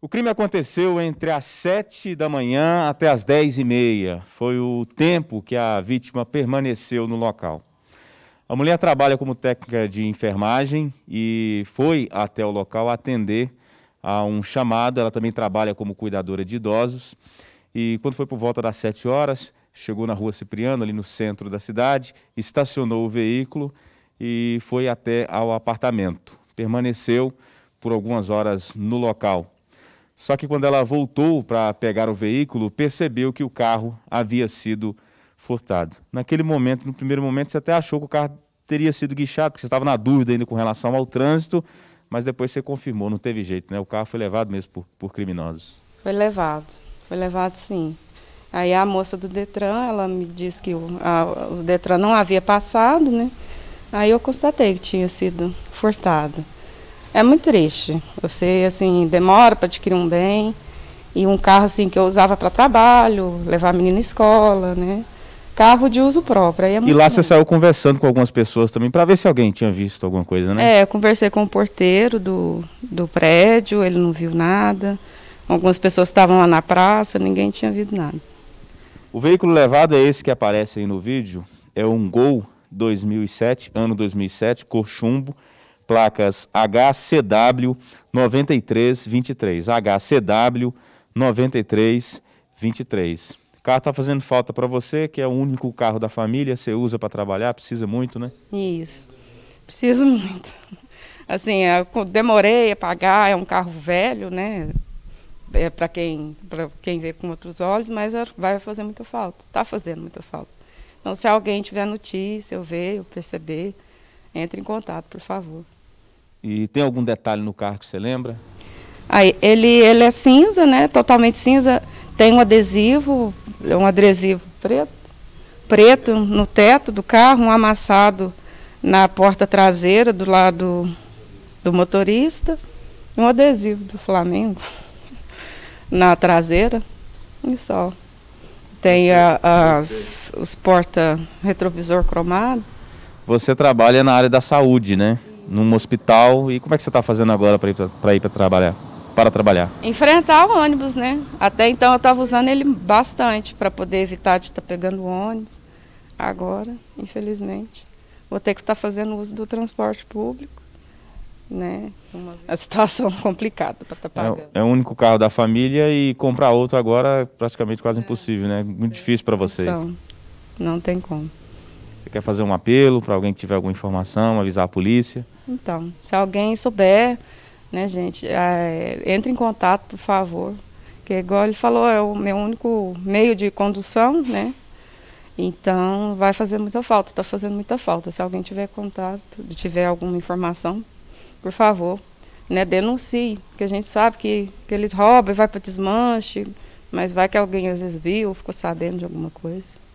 O crime aconteceu entre as 7 da manhã até as 10 e meia. Foi o tempo que a vítima permaneceu no local. A mulher trabalha como técnica de enfermagem e foi até o local atender a um chamado. Ela também trabalha como cuidadora de idosos. E quando foi por volta das 7 horas, chegou na rua Cipriano, ali no centro da cidade, estacionou o veículo e foi até ao apartamento. Permaneceu por algumas horas no local. Só que quando ela voltou para pegar o veículo, percebeu que o carro havia sido furtado. Naquele momento, no primeiro momento, você até achou que o carro teria sido guichado, porque você estava na dúvida ainda com relação ao trânsito, mas depois você confirmou, não teve jeito, né? O carro foi levado mesmo por, por criminosos. Foi levado, foi levado sim. Aí a moça do Detran, ela me disse que o, a, o Detran não havia passado, né? Aí eu constatei que tinha sido furtado. É muito triste. Você assim demora para adquirir um bem e um carro assim que eu usava para trabalho, levar a menina à escola, né? Carro de uso próprio. É e lá ruim. você saiu conversando com algumas pessoas também para ver se alguém tinha visto alguma coisa, né? É, eu conversei com o porteiro do, do prédio, ele não viu nada. Algumas pessoas estavam lá na praça, ninguém tinha visto nada. O veículo levado é esse que aparece aí no vídeo, é um Gol 2007, ano 2007, cor chumbo, placas HCW 9323. HCW 9323. O carro está fazendo falta para você, que é o único carro da família, você usa para trabalhar, precisa muito, né? Isso, preciso muito. Assim, demorei a pagar, é um carro velho, né? É para quem, quem vê com outros olhos, mas é, vai fazer muita falta, está fazendo muita falta. Então, se alguém tiver notícia, eu ver, eu perceber, entre em contato, por favor. E tem algum detalhe no carro que você lembra? Aí, ele, ele é cinza, né? Totalmente cinza. Tem um adesivo, é um adesivo preto, preto no teto do carro, um amassado na porta traseira do lado do motorista, um adesivo do Flamengo na traseira e só. Tem a, as, os porta retrovisor cromado. Você trabalha na área da saúde, né? num hospital. E como é que você está fazendo agora para ir para trabalhar? Para trabalhar? Enfrentar o ônibus, né? Até então eu estava usando ele bastante para poder evitar de estar tá pegando ônibus. Agora, infelizmente, vou ter que estar tá fazendo uso do transporte público. Né? A situação complicada para estar tá é pagando. É, é, o único carro da família e comprar outro agora é praticamente quase é. impossível, né? Muito é. difícil para vocês. Não tem como. Você quer fazer um apelo para alguém que tiver alguma informação, avisar a polícia? Então, se alguém souber, né, gente, é, entre em contato, por favor. Que igual ele falou, é o meu único meio de condução, né? Então, vai fazer muita falta, está fazendo muita falta. Se alguém tiver contato, tiver alguma informação, por favor, né, denuncie, que a gente sabe que, que eles roubam e vai para desmanche, mas vai que alguém às vezes viu, ficou sabendo de alguma coisa.